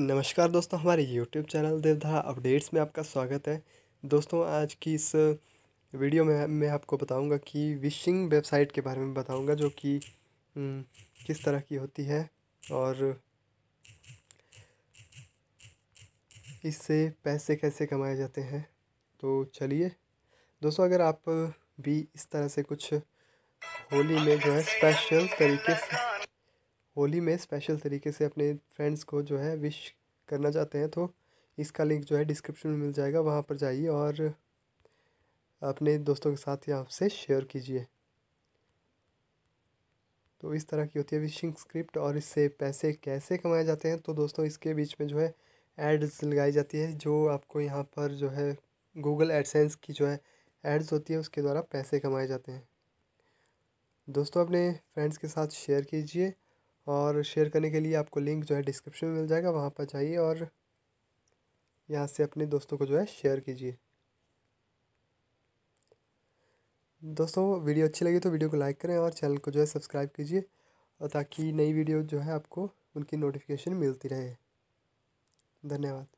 नमस्कार दोस्तों हमारे यूट्यूब चैनल देवधारा अपडेट्स में आपका स्वागत है दोस्तों आज की इस वीडियो में मैं आपको बताऊंगा कि विशिंग वेबसाइट के बारे में बताऊंगा जो कि किस तरह की होती है और इससे पैसे कैसे कमाए जाते हैं तो चलिए दोस्तों अगर आप भी इस तरह से कुछ होली में जो है स्पेशल तरीके से होली में स्पेशल तरीके से अपने फ्रेंड्स को जो है विश करना चाहते हैं तो इसका लिंक जो है डिस्क्रिप्शन में मिल जाएगा वहाँ पर जाइए और अपने दोस्तों के साथ यहाँ से शेयर कीजिए तो इस तरह की होती है विशिंग स्क्रिप्ट और इससे पैसे कैसे कमाए जाते हैं तो दोस्तों इसके बीच में जो है एड्स लगाई जाती है जो आपको यहाँ पर जो है गूगल एडसेंस की जो है एड्स होती है उसके द्वारा पैसे कमाए जाते हैं दोस्तों अपने फ्रेंड्स के साथ शेयर कीजिए और शेयर करने के लिए आपको लिंक जो है डिस्क्रिप्शन में मिल जाएगा वहाँ पर जाइए और यहाँ से अपने दोस्तों को जो है शेयर कीजिए दोस्तों वीडियो अच्छी लगी तो वीडियो को लाइक करें और चैनल को जो है सब्सक्राइब कीजिए और ताकि नई वीडियो जो है आपको उनकी नोटिफिकेशन मिलती रहे धन्यवाद